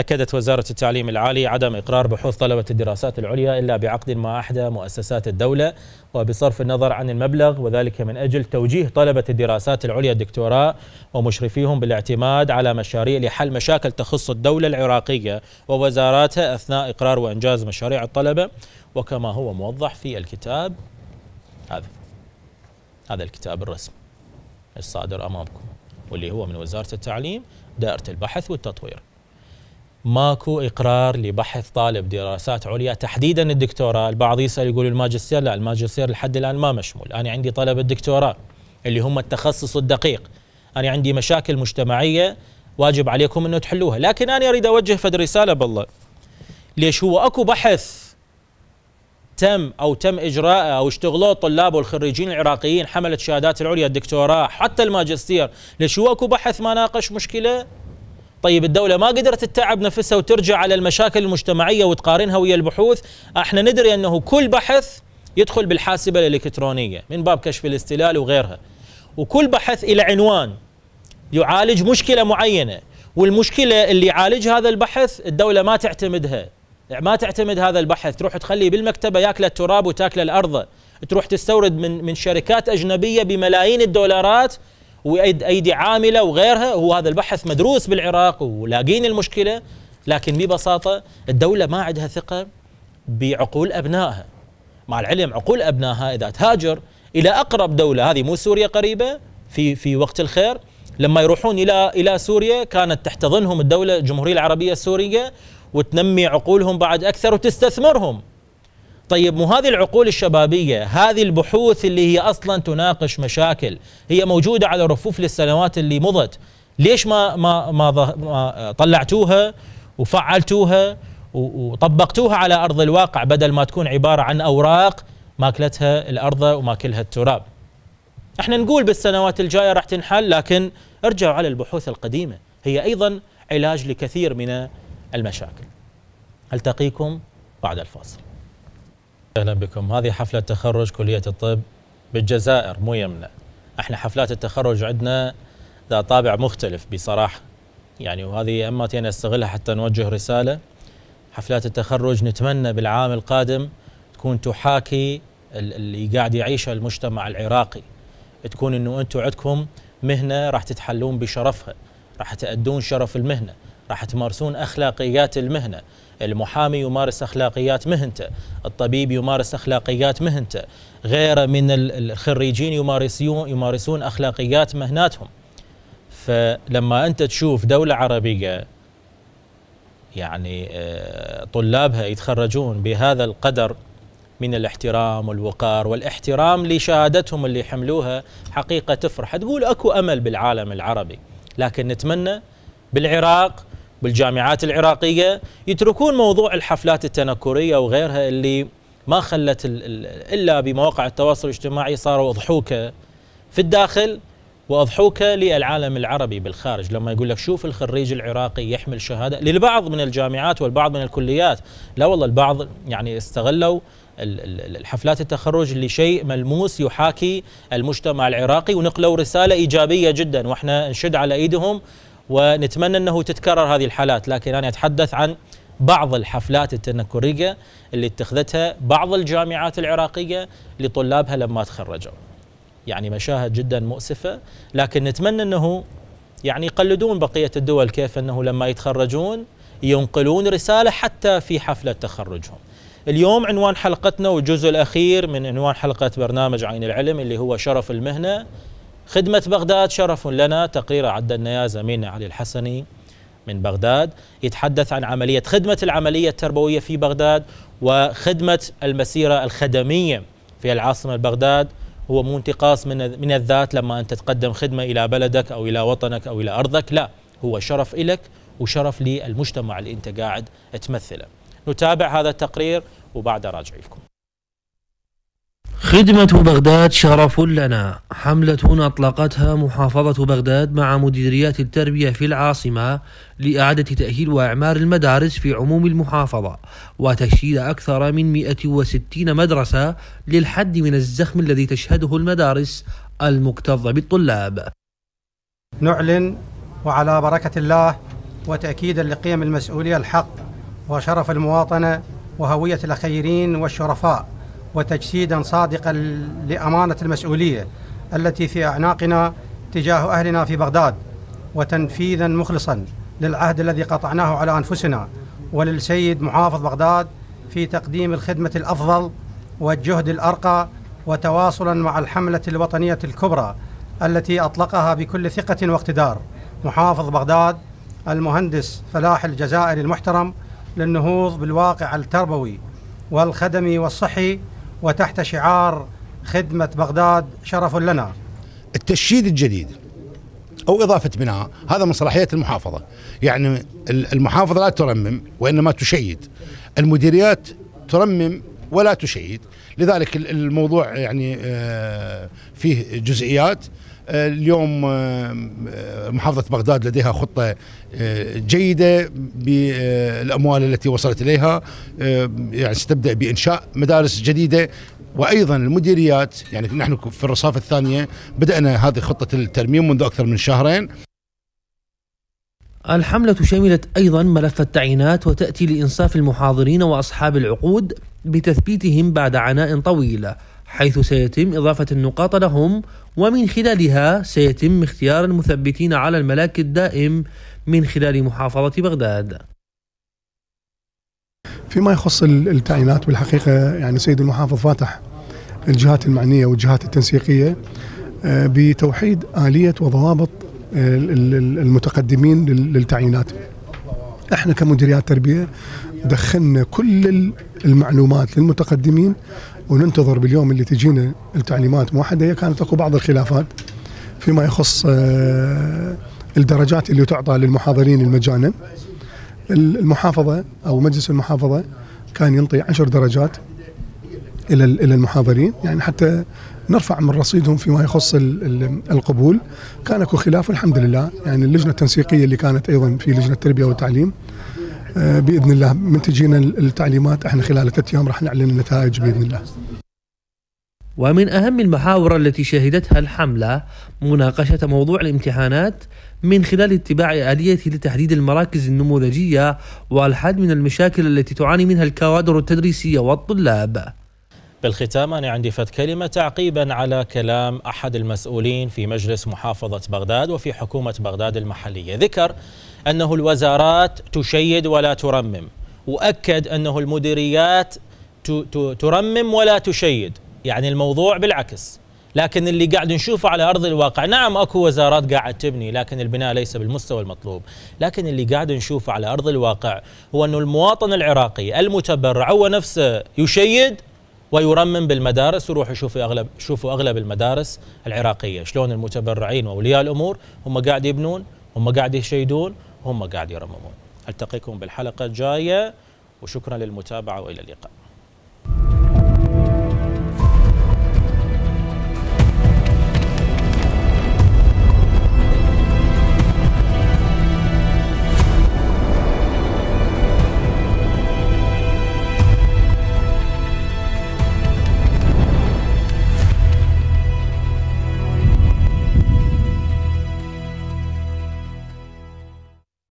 أكدت وزارة التعليم العالي عدم إقرار بحوث طلبة الدراسات العليا إلا بعقد مع إحدى مؤسسات الدولة وبصرف النظر عن المبلغ وذلك من أجل توجيه طلبة الدراسات العليا الدكتوراه ومشرفيهم بالاعتماد على مشاريع لحل مشاكل تخص الدولة العراقية ووزاراتها أثناء إقرار وإنجاز مشاريع الطلبة وكما هو موضح في الكتاب هذا هذا الكتاب الرسمي الصادر أمامكم واللي هو من وزارة التعليم دائرة البحث والتطوير ماكو اقرار لبحث طالب دراسات عليا تحديدا الدكتوراه، البعض يسال يقول الماجستير لا الماجستير لحد الان ما مشمول، انا عندي طلبه الدكتوراه اللي هم التخصص الدقيق، انا عندي مشاكل مجتمعيه واجب عليكم انه تحلوها، لكن انا اريد اوجه فد رساله بالله. ليش هو اكو بحث تم او تم اجراءه او اشتغلوه الطلاب والخريجين العراقيين حمله الشهادات العليا الدكتوراه حتى الماجستير، ليش هو اكو بحث ما ناقش مشكله طيب الدولة ما قدرت تتعب نفسها وترجع على المشاكل المجتمعية وتقارنها ويا البحوث احنا ندري أنه كل بحث يدخل بالحاسبة الإلكترونية من باب كشف الاستلال وغيرها وكل بحث إلى عنوان يعالج مشكلة معينة والمشكلة اللي يعالج هذا البحث الدولة ما تعتمدها يعني ما تعتمد هذا البحث تروح تخليه بالمكتبة ياكل التراب وتاكل الأرض تروح تستورد من من شركات أجنبية بملايين الدولارات وايدي عامله وغيرها هو هذا البحث مدروس بالعراق ولاقين المشكله لكن ببساطه الدوله ما عندها ثقه بعقول ابنائها مع العلم عقول ابنائها اذا تهاجر الى اقرب دوله هذه مو سوريا قريبه في في وقت الخير لما يروحون الى الى سوريا كانت تحتضنهم الدوله الجمهوريه العربيه السوريه وتنمي عقولهم بعد اكثر وتستثمرهم طيب مو هذه العقول الشبابيه هذه البحوث اللي هي اصلا تناقش مشاكل هي موجوده على رفوف للسنوات اللي مضت ليش ما ما ما, ما طلعتوها وفعلتوها وطبقتوها على ارض الواقع بدل ما تكون عباره عن اوراق ماكلتها الارض وماكلها التراب احنا نقول بالسنوات الجايه راح تنحل لكن ارجعوا على البحوث القديمه هي ايضا علاج لكثير من المشاكل التقيكم بعد الفاصل اهلا بكم هذه حفله تخرج كليه الطب بالجزائر مو يمنا احنا حفلات التخرج عندنا ذا طابع مختلف بصراحه يعني وهذه اما نستغلها حتى نوجه رساله حفلات التخرج نتمنى بالعام القادم تكون تحاكي اللي قاعد يعيشه المجتمع العراقي تكون انه انتم عندكم مهنه راح تتحلون بشرفها راح تأدون شرف المهنه راح تمارسون أخلاقيات المهنة المحامي يمارس أخلاقيات مهنته الطبيب يمارس أخلاقيات مهنته غيره من الخريجين يمارسون, يمارسون أخلاقيات مهناتهم فلما أنت تشوف دولة عربية يعني آه، طلابها يتخرجون بهذا القدر من الاحترام والوقار والاحترام لشهادتهم اللي حملوها حقيقة تفرح تقول أكو أمل بالعالم العربي لكن نتمنى بالعراق بالجامعات العراقية يتركون موضوع الحفلات التنكرية وغيرها اللي ما خلت إلا بمواقع التواصل الاجتماعي صاروا أضحوكة في الداخل وأضحوكة للعالم العربي بالخارج لما يقول لك شوف الخريج العراقي يحمل شهادة للبعض من الجامعات والبعض من الكليات لا والله البعض يعني استغلوا الحفلات التخرج لشيء ملموس يحاكي المجتمع العراقي ونقلوا رسالة إيجابية جدا وإحنا نشد على إيدهم ونتمنى أنه تتكرر هذه الحالات لكن أنا أتحدث عن بعض الحفلات التنكرية اللي اتخذتها بعض الجامعات العراقية لطلابها لما تخرجوا يعني مشاهد جدا مؤسفة لكن نتمنى أنه يعني يقلدون بقية الدول كيف أنه لما يتخرجون ينقلون رسالة حتى في حفلة تخرجهم اليوم عنوان حلقتنا والجزء الأخير من عنوان حلقة برنامج عين العلم اللي هو شرف المهنة خدمة بغداد شرف لنا تقرير عد النيا زميلنا علي الحسني من بغداد يتحدث عن عملية خدمة العملية التربوية في بغداد وخدمة المسيرة الخدمية في العاصمة بغداد هو مو انتقاص من من الذات لما أنت تقدم خدمة إلى بلدك أو إلى وطنك أو إلى أرضك لا هو شرف إلك وشرف للمجتمع اللي أنت قاعد تمثله نتابع هذا التقرير وبعد راجع لكم خدمة بغداد شرف لنا حملة أطلقتها محافظة بغداد مع مديريات التربية في العاصمة لإعادة تأهيل وإعمار المدارس في عموم المحافظة وتشييد أكثر من 160 مدرسة للحد من الزخم الذي تشهده المدارس المكتظة بالطلاب نعلن وعلى بركة الله وتأكيدا لقيم المسؤولية الحق وشرف المواطنة وهوية الأخيرين والشرفاء وتجسيدا صادقا لأمانة المسؤولية التي في أعناقنا تجاه أهلنا في بغداد وتنفيذا مخلصا للعهد الذي قطعناه على أنفسنا وللسيد محافظ بغداد في تقديم الخدمة الأفضل والجهد الأرقى وتواصلا مع الحملة الوطنية الكبرى التي أطلقها بكل ثقة واقتدار محافظ بغداد المهندس فلاح الجزائري المحترم للنهوض بالواقع التربوي والخدمي والصحي وتحت شعار خدمة بغداد شرف لنا التشييد الجديد أو إضافة بناء هذا من صلاحية المحافظة يعني المحافظة لا ترمم وإنما تشيد المديريات ترمم ولا تشيد لذلك الموضوع يعني آه، فيه جزئيات اليوم محافظة بغداد لديها خطة آه، جيدة بالأموال آه، التي وصلت إليها يعني ستبدأ بإنشاء مدارس جديدة وايضا المديريات يعني نحن في الرصافه الثانيه بدانا هذه خطه الترميم منذ اكثر من شهرين الحملة شملت أيضا ملف التعيينات وتأتي لإنصاف المحاضرين وأصحاب العقود بتثبيتهم بعد عناء طويل حيث سيتم إضافة النقاط لهم ومن خلالها سيتم اختيار المثبتين على الملاك الدائم من خلال محافظة بغداد فيما يخص التعيينات بالحقيقة يعني سيد المحافظ فاتح الجهات المعنية والجهات التنسيقية آه، بتوحيد آلية وضوابط المتقدمين للتعيينات احنا كمديريات تربية دخلنا كل المعلومات للمتقدمين وننتظر باليوم اللي تجينا التعليمات موحده هي كانت اكو بعض الخلافات فيما يخص آه، الدرجات اللي تعطى للمحاضرين المجانا المحافظه او مجلس المحافظه كان ينطي عشر درجات الى الى المحاضرين يعني حتى نرفع من رصيدهم فيما يخص القبول كان اكو خلاف الحمد لله يعني اللجنه التنسيقيه اللي كانت ايضا في لجنه التربيه والتعليم آه، باذن الله من تجينا التعليمات احنا خلال ثلاث ايام راح نعلن النتائج باذن الله. ومن اهم المحاور التي شهدتها الحمله مناقشه موضوع الامتحانات من خلال اتباع اليه لتحديد المراكز النموذجيه والحد من المشاكل التي تعاني منها الكوادر التدريسيه والطلاب. بالختام أنا عندي فت كلمة تعقيبا على كلام أحد المسؤولين في مجلس محافظة بغداد وفي حكومة بغداد المحلية ذكر أنه الوزارات تشيد ولا ترمم وأكد أنه المديريات ترمم ولا تشيد يعني الموضوع بالعكس لكن اللي قاعد نشوفه على أرض الواقع نعم أكو وزارات قاعد تبني لكن البناء ليس بالمستوى المطلوب لكن اللي قاعد نشوفه على أرض الواقع هو أنه المواطن العراقي المتبرع هو نفسه يشيد ويرمم بالمدارس وروحوا شوفوا اغلب شوفوا اغلب المدارس العراقيه شلون المتبرعين واولياء الامور هم قاعد يبنون هم قاعد يشيدون هم قاعد يرممون التقيكم بالحلقه الجايه وشكرا للمتابعه والى اللقاء